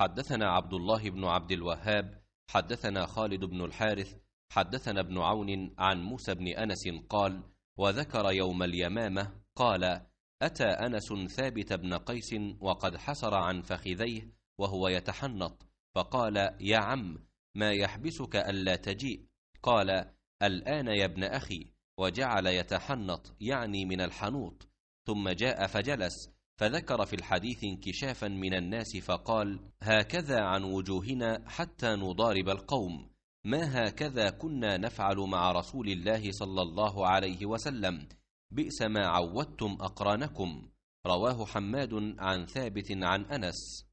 حدثنا عبد الله بن عبد الوهاب حدثنا خالد بن الحارث حدثنا ابن عون عن موسى بن انس قال وذكر يوم اليمامه قال اتى انس ثابت بن قيس وقد حسر عن فخذيه وهو يتحنط فقال يا عم ما يحبسك الا تجيء قال الان يا ابن اخي وجعل يتحنط يعني من الحنوط ثم جاء فجلس فذكر في الحديث انكشافا من الناس فقال هكذا عن وجوهنا حتى نضارب القوم ما هكذا كنا نفعل مع رسول الله صلى الله عليه وسلم بئس ما عودتم أقرانكم رواه حماد عن ثابت عن أنس